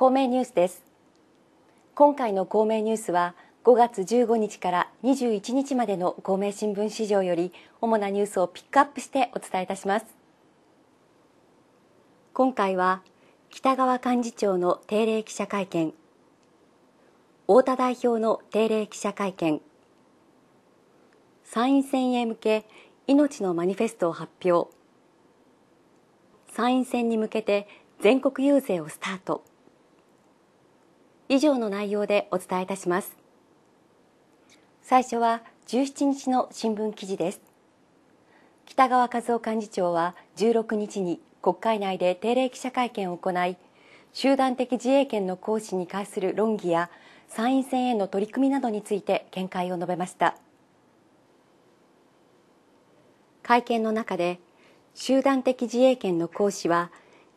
公明ニュースです今回の公明ニュースは5月15日から21日までの公明新聞市場より主なニュースをピックアップしてお伝えいたします今回は北川幹事長の定例記者会見太田代表の定例記者会見参院選へ向け命のマニフェストを発表参院選に向けて全国遊説をスタート以上の内容でお伝えいたします最初は17日の新聞記事です北川和夫幹事長は16日に国会内で定例記者会見を行い集団的自衛権の行使に関する論議や参院選への取り組みなどについて見解を述べました会見の中で集団的自衛権の行使は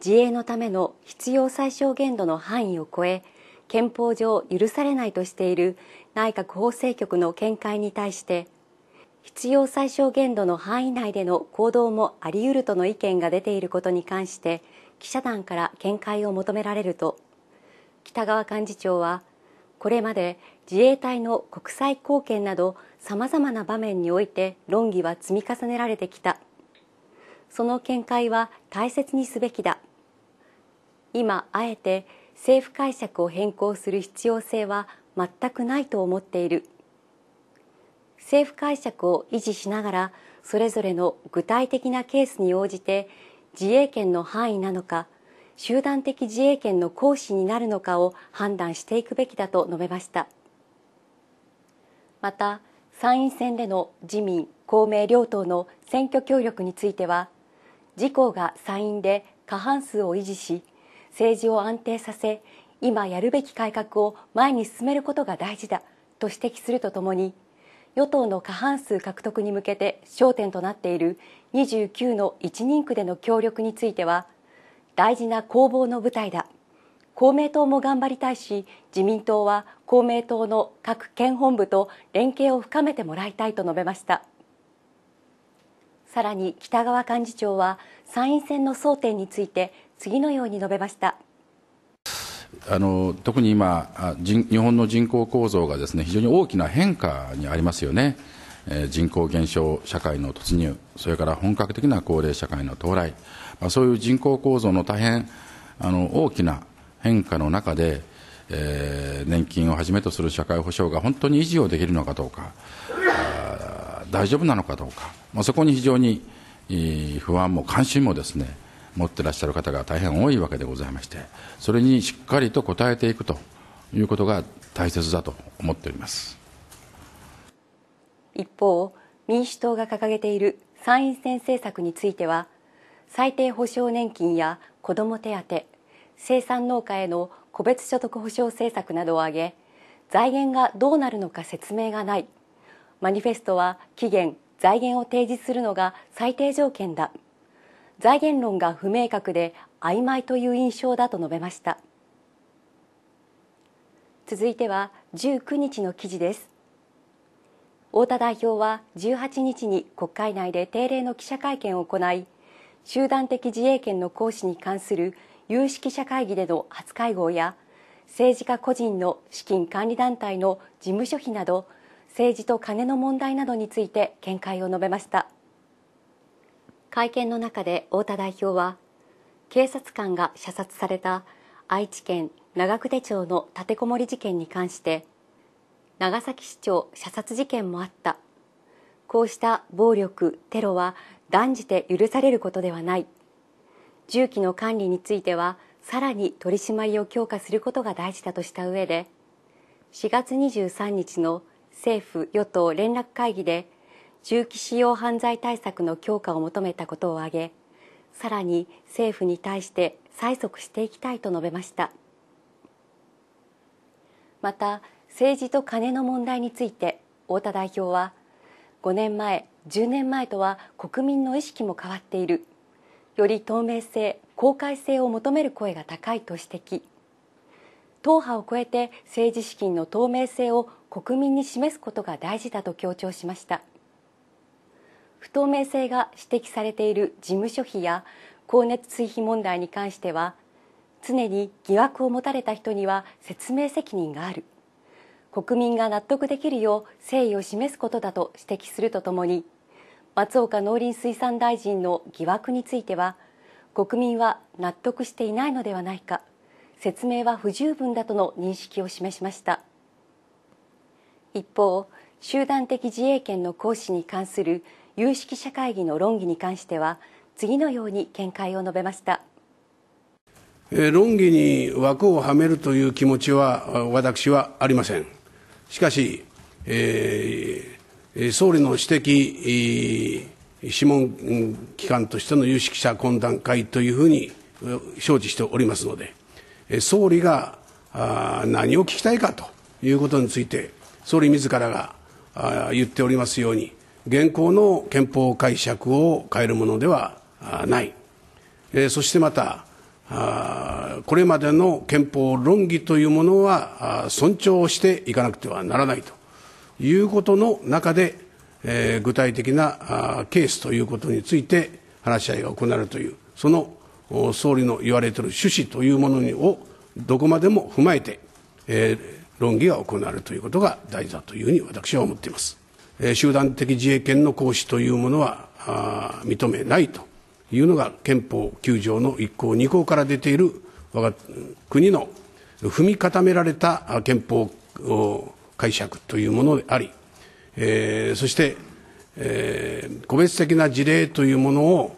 自衛のための必要最小限度の範囲を超え憲法上許されないとしている内閣法制局の見解に対して必要最小限度の範囲内での行動もあり得るとの意見が出ていることに関して記者団から見解を求められると北川幹事長はこれまで自衛隊の国際貢献などさまざまな場面において論議は積み重ねられてきたその見解は大切にすべきだ今あえて政府解釈を変更する必要性は全くないと思っている政府解釈を維持しながらそれぞれの具体的なケースに応じて自衛権の範囲なのか集団的自衛権の行使になるのかを判断していくべきだと述べましたまた参院選での自民公明両党の選挙協力については自公が参院で過半数を維持し政治を安定させ今やるべき改革を前に進めることが大事だと指摘するとともに与党の過半数獲得に向けて焦点となっている29の1人区での協力については大事な攻防の舞台だ公明党も頑張りたいし自民党は公明党の各県本部と連携を深めてもらいたいと述べましたさらに北側幹事長は参院選の争点について次のように述べました。あの特に今人、日本の人口構造がです、ね、非常に大きな変化にありますよね、えー、人口減少社会の突入、それから本格的な高齢社会の到来、まあ、そういう人口構造の大変あの大きな変化の中で、えー、年金をはじめとする社会保障が本当に維持をできるのかどうか、大丈夫なのかどうか、まあ、そこに非常に、えー、不安も関心もですね、持ってらっしゃる方が大変多いわけでございましてそれにしっかりと応えていくということが大切だと思っております一方民主党が掲げている参院選政策については最低保障年金や子ども手当生産農家への個別所得保障政策などを挙げ財源がどうなるのか説明がないマニフェストは期限財源を提示するのが最低条件だ財源論が不明確で曖昧という印象だと述べました続いては19日の記事です太田代表は18日に国会内で定例の記者会見を行い集団的自衛権の行使に関する有識者会議での初会合や政治家個人の資金管理団体の事務所費など政治とカネの問題などについて見解を述べました。会見の中で太田代表は警察官が射殺された愛知県長久手町の立てこもり事件に関して長崎市長射殺事件もあったこうした暴力テロは断じて許されることではない銃器の管理についてはさらに取り締まりを強化することが大事だとした上で4月23日の政府与党連絡会議で銃器使用犯罪対策の強化を求めたことを挙げさらに政府に対して催促していきたいと述べましたまた政治とカネの問題について太田代表は5年前10年前とは国民の意識も変わっているより透明性公開性を求める声が高いと指摘党派を超えて政治資金の透明性を国民に示すことが大事だと強調しました不透明性が指摘されている事務所費や光熱追費問題に関しては常に疑惑を持たれた人には説明責任がある国民が納得できるよう誠意を示すことだと指摘するとともに松岡農林水産大臣の疑惑については国民は納得していないのではないか説明は不十分だとの認識を示しました一方集団的自衛権の行使に関する有識者会議の論議に関しては次のように見解を述べました論議に枠をはめるという気持ちは私はありませんしかし、えー、総理の指摘、諮問機関としての有識者懇談会というふうに承知しておりますので総理があ何を聞きたいかということについて総理自らが言っておりますように現行の憲法解釈を変えるものではない、えー、そしてまたこれまでの憲法論議というものは尊重していかなくてはならないということの中で、えー、具体的なケースということについて話し合いが行われるというその総理の言われている趣旨というものをどこまでも踏まえて、えー、論議が行われるということが大事だというふうに私は思っています。集団的自衛権の行使というものは認めないというのが憲法9条の1項2項から出ている我が国の踏み固められた憲法解釈というものであり、えそして、え個別的な事例というものを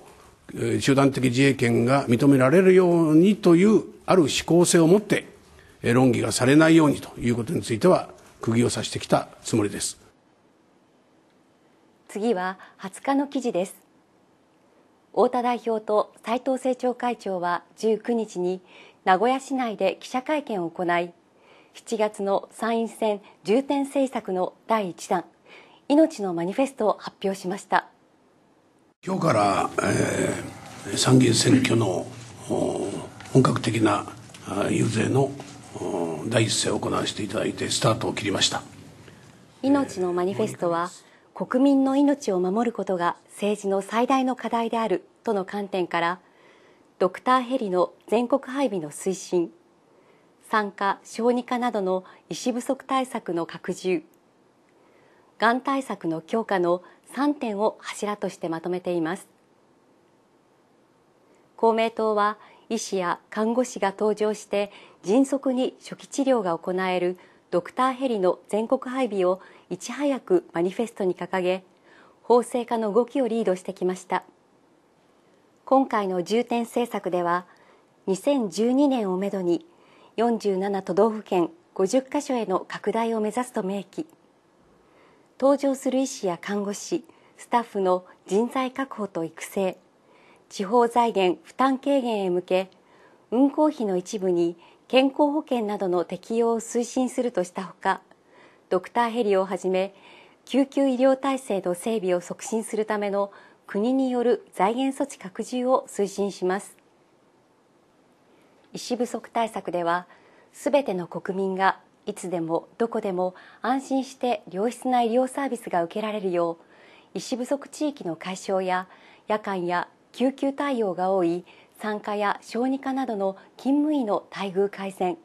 集団的自衛権が認められるようにというある指向性を持って論議がされないようにということについては釘を刺してきたつもりです。次は20日の記事です太田代表と斉藤政調会長は19日に名古屋市内で記者会見を行い7月の参院選重点政策の第1弾命のマニフェストを発表しました今日から、えー、参議院選挙の本格的な遊説の第一声を行わせていただいてスタートを切りました命のマニフェストは、えー国民の命を守ることが政治の最大の課題であるとの観点からドクターヘリの全国配備の推進産科小児科などの医師不足対策の拡充がん対策の強化の3点を柱としてまとめています公明党は医師や看護師が登場して迅速に初期治療が行えるドクターヘリの全国配備をいち早くマニフェストに掲げ法制化の動きをリードしてきました今回の重点政策では2012年をめどに47都道府県50カ所への拡大を目指すと明記登場する医師や看護師スタッフの人材確保と育成地方財源負担軽減へ向け運行費の一部に健康保険などの適用を推進するとしたほかドクターヘリをはじめ救急医療体制の整備を促進するための国による財源措置拡充を推進します医師不足対策ではすべての国民がいつでもどこでも安心して良質な医療サービスが受けられるよう医師不足地域の解消や夜間や救急対応が多い産科や小児科などの勤務医の待遇改善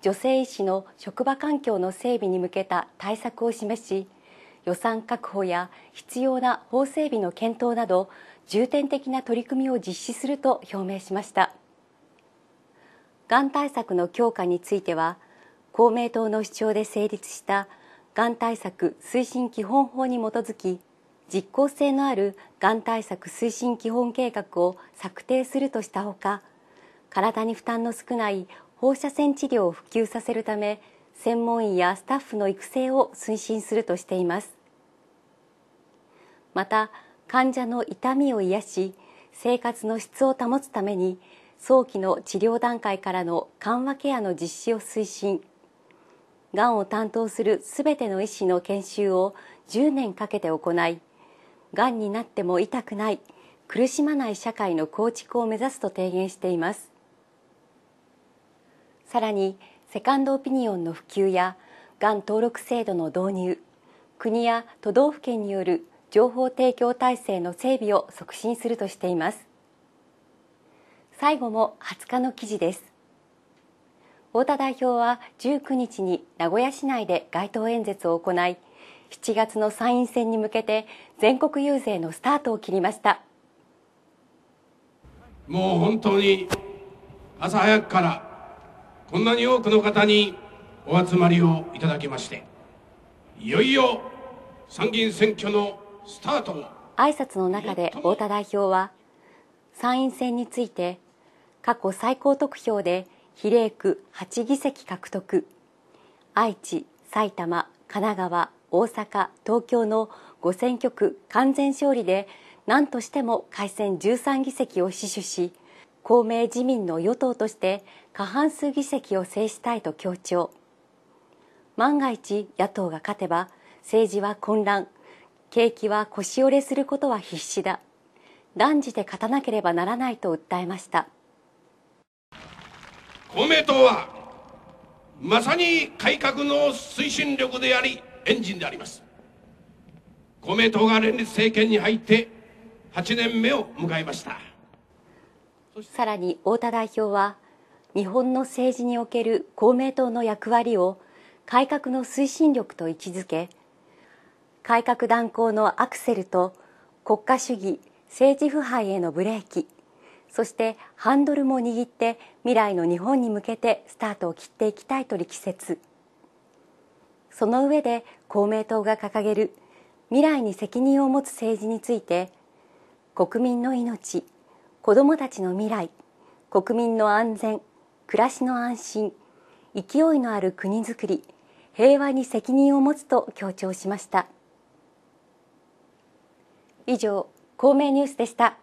女性医師の職場環境の整備に向けた対策を示し予算確保や必要な法整備の検討など重点的な取り組みを実施すると表明しましたがん対策の強化については公明党の主張で成立したがん対策推進基本法に基づき実効性のあるがん対策推進基本計画を策定するとしたほか体に負担の少ない放射線治療を普及させるため専門医やスタッフの育成を推進するとしていますまた患者の痛みを癒し生活の質を保つために早期の治療段階からの緩和ケアの実施を推進がんを担当するすべての医師の研修を10年かけて行いがんになっても痛くない苦しまない社会の構築を目指すと提言していますさらにセカンドオピニオンの普及やがん登録制度の導入国や都道府県による情報提供体制の整備を促進するとしています最後も20日の記事です太田代表は19日に名古屋市内で街頭演説を行い7月の参院選に向けて全国遊説のスタートを切りましたもう本当に朝早くからこんなに多くの方にお集まりをいただきましていよいよ参議院選挙のスタートを挨拶の中で太田代表は参院選について過去最高得票で比例区8議席獲得愛知埼玉神奈川大阪東京の5選挙区完全勝利で何としても改選13議席を死守し公明自民の与党として過半数議席を制したいと強調万が一野党が勝てば政治は混乱景気は腰折れすることは必至だ断じて勝たなければならないと訴えました公明党はまさに改革の推進力でありエンジンであります公明党が連立政権に入って8年目を迎えましたさらに太田代表は日本の政治における公明党の役割を改革の推進力と位置づけ改革断行のアクセルと国家主義政治腐敗へのブレーキそしてハンドルも握って未来の日本に向けてスタートを切っていきたいと力説。その上で公明党が掲げる未来に責任を持つ政治について国民の命子どもたちの未来国民の安全暮らしの安心勢いのある国づくり平和に責任を持つと強調しました以上公明ニュースでした